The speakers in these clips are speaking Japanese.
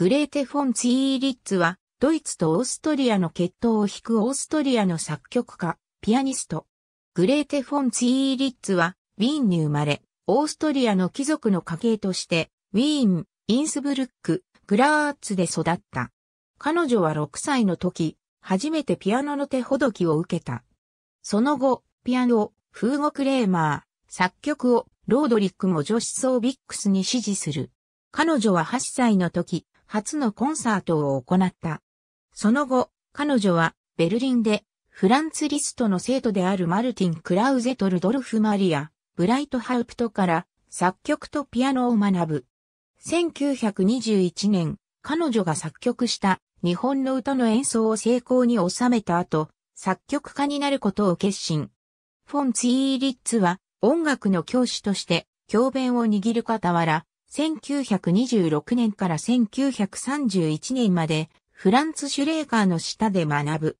グレーテ・フォンツィーリッツは、ドイツとオーストリアの血統を引くオーストリアの作曲家、ピアニスト。グレーテ・フォンツィーリッツは、ウィーンに生まれ、オーストリアの貴族の家系として、ウィーン、インスブルック、グラーツで育った。彼女は6歳の時、初めてピアノの手ほどきを受けた。その後、ピアノ、フーゴ・クレーマー、作曲を、ロードリックも女子ソービックスに指示する。彼女は8歳の時、初のコンサートを行った。その後、彼女はベルリンでフランツ・リストの生徒であるマルティン・クラウゼとルドルフ・マリア、ブライトハウプトから作曲とピアノを学ぶ。1921年、彼女が作曲した日本の歌の演奏を成功に収めた後、作曲家になることを決心。フォン・ツィーリッツは音楽の教師として教鞭を握る傍ら、1926年から1931年までフランツ・シュレーカーの下で学ぶ。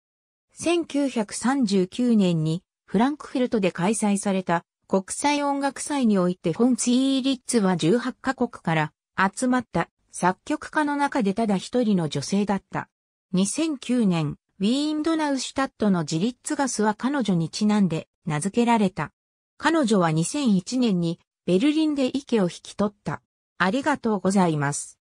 1939年にフランクフルトで開催された国際音楽祭においてフォン・ツイーリッツは18カ国から集まった作曲家の中でただ一人の女性だった。2009年、ウィーンドナウシュタットのジリッツガスは彼女にちなんで名付けられた。彼女は2001年にベルリンで池を引き取った。ありがとうございます。